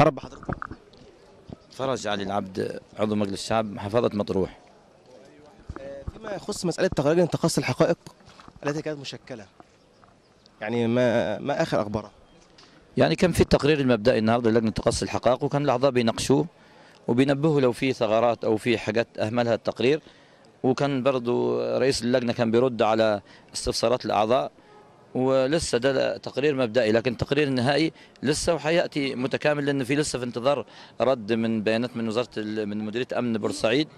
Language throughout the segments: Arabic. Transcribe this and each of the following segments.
رب حضرتك فرج علي العبد عضو مجلس الشعب محافظة مطروح آه، فيما يخص مسألة تخرج تقصي الحقائق التي كانت مشكلة يعني ما ما آخر أخبارها؟ يعني كان في التقرير المبدئي النهارده لجنة تقصي الحقائق وكان الأعضاء بيناقشوه وبينبهوا لو في ثغرات أو في حاجات أهملها التقرير وكان برضه رئيس اللجنة كان بيرد على استفسارات الأعضاء ولسه ده تقرير مبدئي لكن التقرير النهائي لسه وحياتي متكامل لان في لسه في انتظار رد من بيانات من وزاره من مديريه امن بورسعيد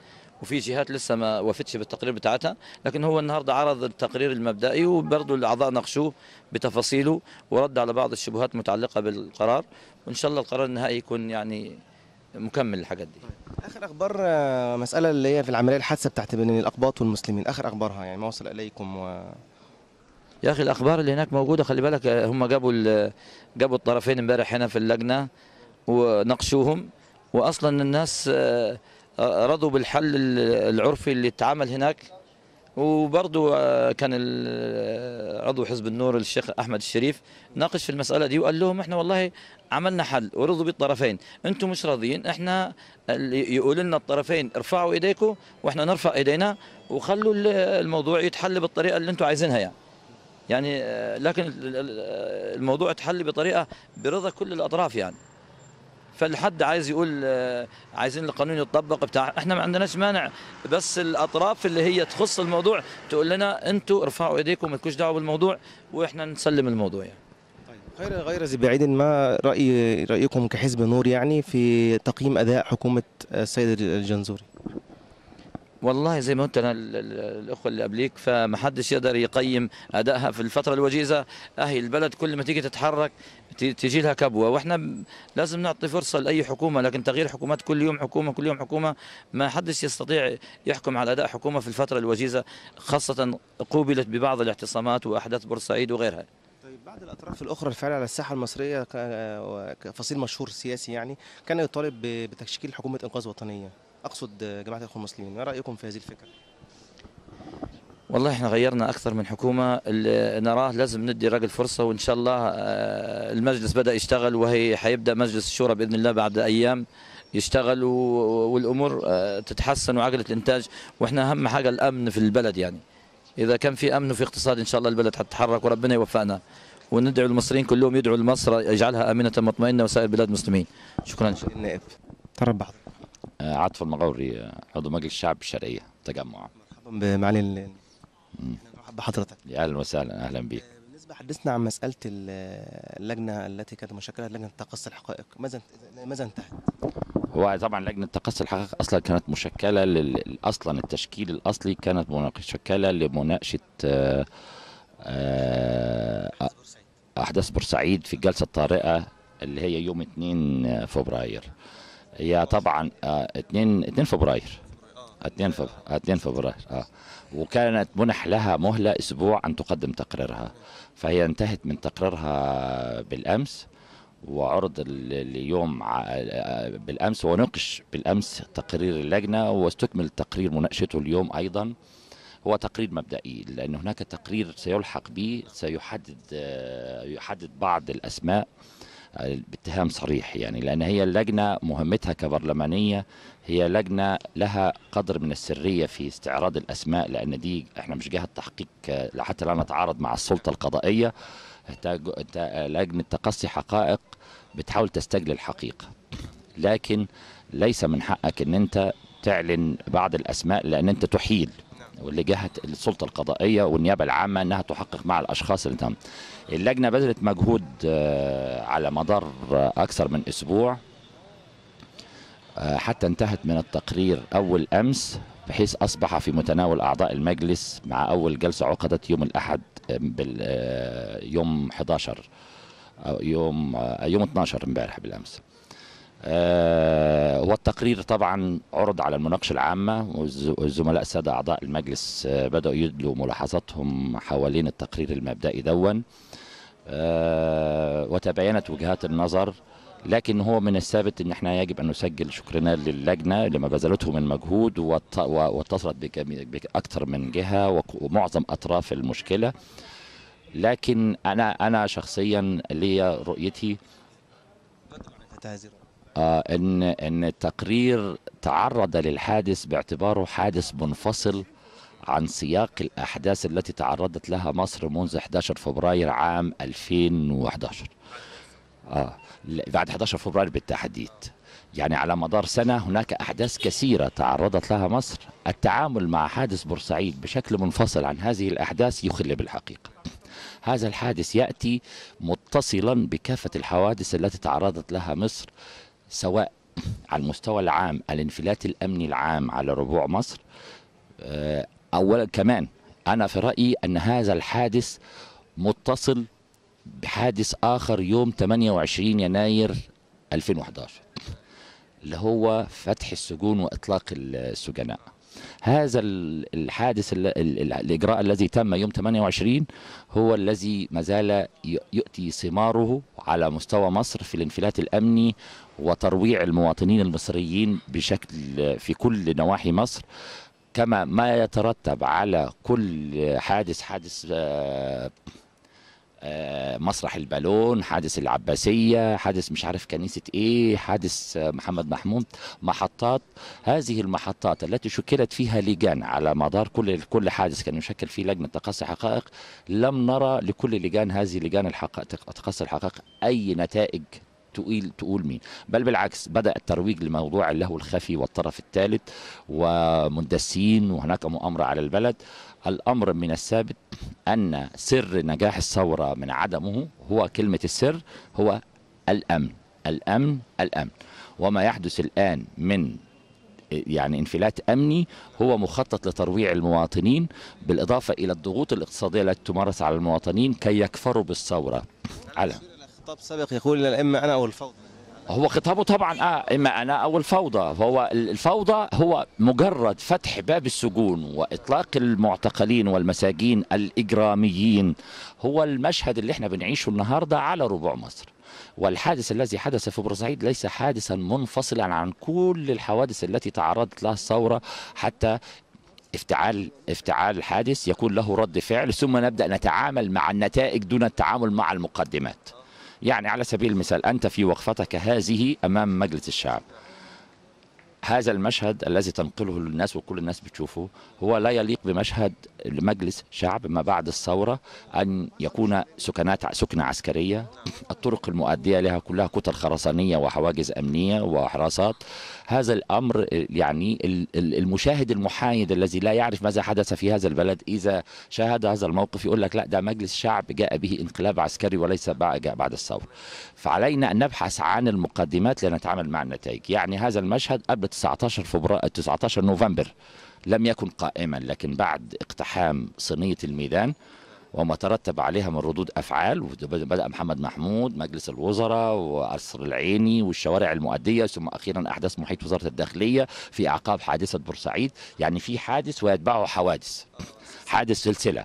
وفي جهات لسه ما وفتش بالتقرير بتاعتها لكن هو النهارده عرض التقرير المبدئي وبرضه الاعضاء ناقشوه بتفاصيله ورد على بعض الشبهات المتعلقه بالقرار وان شاء الله القرار النهائي يكون يعني مكمل الحاجات دي اخر اخبار آه، مساله اللي هي في العمليه الحادثه بتاعت بين الاقباط والمسلمين اخر اخبارها يعني ما وصل اليكم و يا اخي الاخبار اللي هناك موجوده خلي بالك هم جابوا جابوا الطرفين امبارح هنا في اللجنه وناقشوهم واصلا الناس آه، رضوا بالحل العرفي اللي اتعمل هناك وبرضه آه، كان عضو حزب النور الشيخ احمد الشريف ناقش في المساله دي وقال لهم احنا والله عملنا حل ورضوا بيه الطرفين انتم مش راضيين احنا يقول لنا الطرفين ارفعوا ايديكم واحنا نرفع ايدينا وخلوا الموضوع يتحل بالطريقه اللي انتم عايزينها يعني يعني آه، لكن الموضوع اتحل بطريقه برضا كل الاطراف يعني فالحد عايز يقول آه، عايزين القانون يطبق بتاع احنا ما عندناش مانع بس الاطراف اللي هي تخص الموضوع تقول لنا انتوا ارفعوا ايديكم ما دعوه بالموضوع واحنا نسلم الموضوع يعني طيب، غير غير بعيد ما راي رايكم كحزب نور يعني في تقييم اداء حكومه آه، السيد الجنزوري والله زي ما قلت انا الاخوه اللي قبليك فما حدش يقدر يقيم ادائها في الفتره الوجيزه اهي البلد كل ما تيجي تتحرك تيجي لها كبوه واحنا لازم نعطي فرصه لاي حكومه لكن تغيير حكومات كل يوم حكومه كل يوم حكومه ما حدش يستطيع يحكم على اداء حكومه في الفتره الوجيزه خاصه قوبلت ببعض الاعتصامات واحداث بورسعيد وغيرها طيب بعد الاطراف الاخرى الفعل على الساحه المصريه آه، كفصيل مشهور سياسي يعني كان يطالب بتشكيل حكومه انقاذ وطنيه اقصد جماعه الاخوان المسلمين ما رايكم في هذه الفكره والله احنا غيرنا اكثر من حكومه اللي نراه لازم ندي الراجل فرصه وان شاء الله آه، المجلس بدا يشتغل وهي حيبدا مجلس الشورى باذن الله بعد ايام يشتغل والامور آه، تتحسن وعجله الانتاج واحنا اهم حاجه الامن في البلد يعني اذا كان في امن وفي اقتصاد ان شاء الله البلد حتتحرك وربنا يوفقنا وندعو المصريين كلهم يدعوا لمصر يجعلها امنه مطمئنه وسائر بلاد المسلمين شكرا النائب ترى بعض آه، عاطف المغوري آه، عضو مجلس الشعب الشرقيه تجمع مرحبا بمعالي نرحب بحضرتك اهلا وسهلا اهلا بيك آه، بالنسبه حدثنا عن مساله اللجنه التي كانت مشكله لجنه تقصي الحقائق ماذا ماذا انتهت؟ هو طبعا لجنه تقصي الحقائق اصلا كانت مشكله لل... اصلا التشكيل الاصلي كانت مشكله لمناقشه احداث بورسعيد في الجلسه الطارئه اللي هي يوم 2 فبراير هي طبعا 2 آه، 2 فبراير 2 فبراير 2 فبراير اه وكانت منح لها مهله اسبوع ان تقدم تقريرها فهي انتهت من تقريرها بالامس وعرض اليوم آه، بالامس ونقش بالامس تقرير اللجنه واستكمل تقرير مناقشته اليوم ايضا هو تقرير مبدئي لان هناك تقرير سيلحق به سيحدد آه، يحدد بعض الاسماء باتهام صريح يعني لأن هي اللجنة مهمتها كبرلمانية هي لجنة لها قدر من السرية في استعراض الأسماء لأن دي احنا مش جهة تحقيق حتى لا نتعارض مع السلطة القضائية لجنة تقصي حقائق بتحاول تستجلي الحقيقة لكن ليس من حقك ان انت تعلن بعض الاسماء لان انت تحيل لجهه السلطه القضائيه والنيابه العامه انها تحقق مع الاشخاص اللي تم. اللجنه بذلت مجهود آه، على مدار اكثر من اسبوع آه، حتى انتهت من التقرير اول امس بحيث اصبح في متناول اعضاء المجلس مع اول جلسه عقدت يوم الاحد آه، يوم 11 يوم يوم 12 امبارح بالامس. آه، والتقرير طبعا عرض على المناقشه العامه والزملاء الساده اعضاء المجلس آه، بداوا يدلوا ملاحظاتهم حوالين التقرير المبدئي دون آه، وتباينت وجهات النظر لكن هو من الثابت ان احنا يجب ان نسجل شكرنا للجنه لما بذلته من مجهود واتصلت باكثر من جهه ومعظم اطراف المشكله لكن انا انا شخصيا لي رؤيتي آه، ان ان التقرير تعرض للحادث باعتباره حادث منفصل عن سياق الاحداث التي تعرضت لها مصر منذ 11 فبراير عام 2011 اه بعد 11 فبراير بالتحديد يعني على مدار سنه هناك احداث كثيره تعرضت لها مصر التعامل مع حادث بورسعيد بشكل منفصل عن هذه الاحداث يخل بالحقيقه هذا الحادث ياتي متصلا بكافه الحوادث التي تعرضت لها مصر سواء على المستوى العام الانفلات الامني العام على ربوع مصر آه، اولا كمان انا في رايي ان هذا الحادث متصل بحادث اخر يوم 28 يناير 2011 اللي هو فتح السجون واطلاق السجناء هذا الحادث الإجراء الذي تم يوم 28 هو الذي ما زال يؤتي ثماره على مستوى مصر في الانفلات الأمني وترويع المواطنين المصريين بشكل في كل نواحي مصر كما ما يترتب على كل حادث حادث آه، آه، مسرح البالون حادث العباسية حادث مش عارف كنيسة ايه حادث آه، محمد محمود محطات هذه المحطات التي شكلت فيها لجان على مدار كل كل حادث كان يشكل فيه لجنة تقصي حقائق لم نرى لكل لجان هذه لجان الحقائق تقصي الحقائق اي نتائج تقول تقول مين بل بالعكس بدا الترويج لموضوع اللهو الخفي والطرف الثالث ومندسين وهناك مؤامره على البلد الأمر من الثابت أن سر نجاح الثورة من عدمه هو كلمة السر هو الأمن الأمن الأمن وما يحدث الآن من يعني انفلات امني هو مخطط لترويع المواطنين بالاضافه الى الضغوط الاقتصاديه التي تمارس على المواطنين كي يكفروا بالثوره على خطاب سابق يقول الائمه انا او الفوضى هو خطابه طبعا آه اما انا او الفوضى فهو الفوضى هو مجرد فتح باب السجون واطلاق المعتقلين والمساجين الاجراميين هو المشهد اللي احنا بنعيشه النهارده على ربوع مصر والحادث الذي حدث في بورسعيد ليس حادثا منفصلا عن كل الحوادث التي تعرضت لها الثوره حتى افتعال افتعال الحادث يكون له رد فعل ثم نبدا نتعامل مع النتائج دون التعامل مع المقدمات يعني على سبيل المثال أنت في وقفتك هذه أمام مجلس الشعب هذا المشهد الذي تنقله الناس وكل الناس بتشوفه هو لا يليق بمشهد مجلس شعب ما بعد الثورة أن يكون سكنات سكنة عسكرية الطرق المؤدية لها كلها كتل خرسانية وحواجز أمنية وحراسات هذا الأمر يعني المشاهد المحايد الذي لا يعرف ماذا حدث في هذا البلد إذا شاهد هذا الموقف يقول لك لا ده مجلس شعب جاء به انقلاب عسكري وليس بعد الثورة فعلينا أن نبحث عن المقدمات لنتعامل مع النتائج يعني هذا المشهد قبل 19 فبراير 19 نوفمبر لم يكن قائما لكن بعد اقتحام صينية الميدان وما ترتب عليها من ردود افعال بدا محمد محمود مجلس الوزراء وقصر العيني والشوارع المؤديه ثم اخيرا احداث محيط وزاره الداخليه في اعقاب حادثه بورسعيد يعني في حادث ويتبعه حوادث حادث سلسله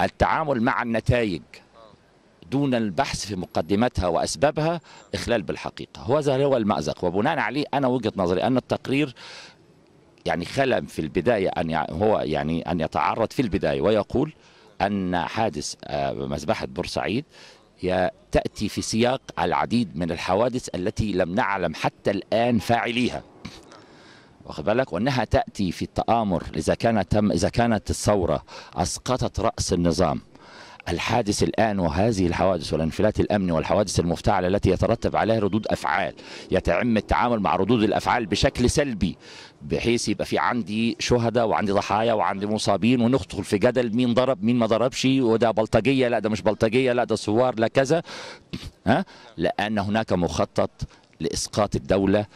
التعامل مع النتائج دون البحث في مقدمتها واسبابها اخلال بالحقيقه هذا هو المازق وبناء عليه انا وجهه نظري ان التقرير يعني خلم في البدايه ان هو يعني ان يتعرض في البدايه ويقول أن حادث آه، مذبحة بورسعيد تأتي في سياق العديد من الحوادث التي لم نعلم حتى الآن فاعليها واخد بالك وانها تاتي في التامر اذا كانت تم اذا كانت الثوره اسقطت راس النظام الحادث الآن وهذه الحوادث والانفلات الأمني والحوادث المفتعلة التي يترتب عليها ردود أفعال يتم التعامل مع ردود الأفعال بشكل سلبي بحيث يبقى في عندي شهداء وعندي ضحايا وعندي مصابين وندخل في جدل مين ضرب مين ما ضربش وده بلطجية لا ده مش بلطجية لا ده ثوار لا كذا ها لأن هناك مخطط لإسقاط الدولة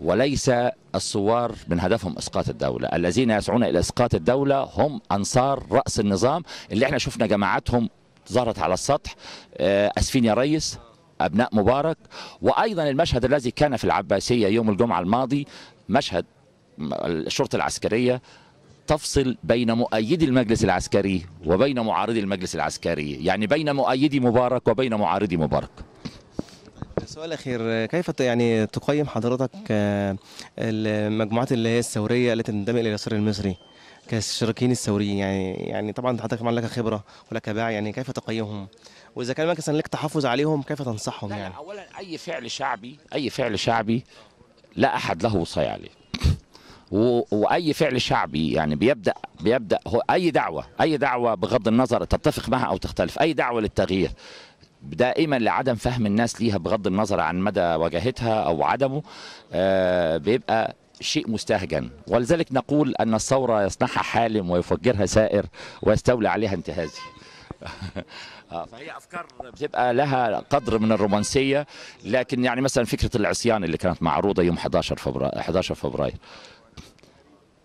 وليس الثوار من هدفهم اسقاط الدوله، الذين يسعون الى اسقاط الدوله هم انصار راس النظام اللي احنا شفنا جماعاتهم ظهرت على السطح آه، اسفين يا ريس ابناء مبارك وايضا المشهد الذي كان في العباسيه يوم الجمعه الماضي مشهد الشرطه العسكريه تفصل بين مؤيدي المجلس العسكري وبين معارضي المجلس العسكري يعني بين مؤيدي مبارك وبين معارضي مبارك سؤال اخير كيف يعني تقيم حضرتك آه، المجموعات اللي هي الثوريه التي تنتمي الى اليسار المصري كالشريكين الثوريين يعني يعني طبعا حضرتك طبعا لك خبره ولك باع يعني كيف تقيمهم واذا كان مثلا لك تحفظ عليهم كيف تنصحهم لا يعني؟ لا اولا اي فعل شعبي اي فعل شعبي لا احد له وصايا عليه واي فعل شعبي يعني بيبدا بيبدا هو اي دعوه اي دعوه بغض النظر تتفق معها او تختلف اي دعوه للتغيير دائما لعدم فهم الناس ليها بغض النظر عن مدى وجاهتها او عدمه آه بيبقى شيء مستهجن ولذلك نقول أن الثورة يصنعها حالم ويفجرها سائر ويستولي عليها انتهازي آه، فهي افكار بتبقى لها قدر من الرومانسيه لكن يعني مثلا فكره العصيان اللي كانت معروضه يوم 11 فبراير 11 فبراير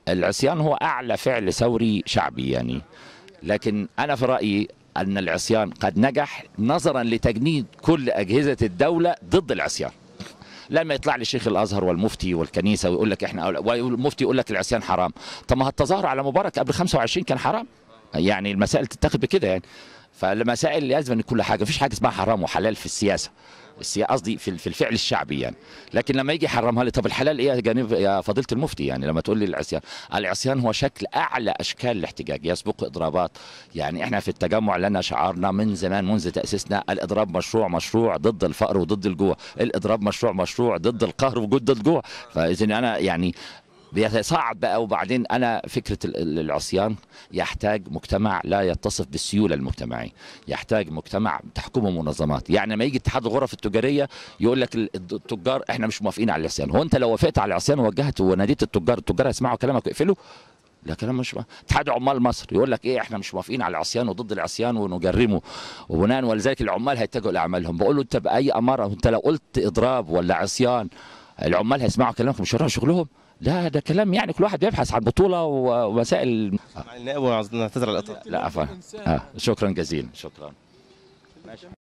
العصيان هو اعلى فعل ثوري شعبي يعني لكن انا في رايي ان العصيان قد نجح نظرا لتجنيد كل اجهزه الدوله ضد العصيان لما يطلع لي شيخ الازهر والمفتي والكنيسه ويقول لك احنا والمفتي يقول لك العصيان حرام طب ما التظاهر على مبارك قبل 25 كان حرام يعني المسائل تتاخد بكده يعني فالمسائل لازم ان كل حاجه مفيش حاجه اسمها حرام وحلال في السياسه قصدي في الفعل الشعبي يعني لكن لما يجي يحرمها لي طب الحلال ايه يا جانب يا فضيله المفتي يعني لما تقول لي العصيان العصيان هو شكل اعلى اشكال الاحتجاج يسبق اضرابات يعني احنا في التجمع لنا شعارنا من زمان منذ تاسيسنا الاضراب مشروع مشروع ضد الفقر وضد الجوع الاضراب مشروع مشروع ضد القهر وضد الجوع فاذا انا يعني بيتصاعد بقى وبعدين انا فكره العصيان يحتاج مجتمع لا يتصف بالسيوله المجتمعيه، يحتاج مجتمع تحكمه منظمات، يعني لما يجي اتحاد الغرف التجاريه يقول لك التجار احنا مش موافقين على العصيان، هو انت لو وافقت على العصيان ووجهت وناديت التجار، التجار هيسمعوا كلامك ويقفلوا؟ لا كلام مش اتحاد عمال مصر يقول لك ايه احنا مش موافقين على العصيان وضد العصيان ونجرمه وبناء ولذلك العمال هيتجهوا لاعمالهم بقول له انت باي اماره انت لو قلت اضراب ولا عصيان العمال هيسمعوا كلامك مش هيروحوا شغلهم لا ده كلام يعني كل واحد بيبحث عن بطوله ووسائل مع النائب ونعتذر على الاطاله لا عفوا آه شكرا جزيلا شكرا ماشي.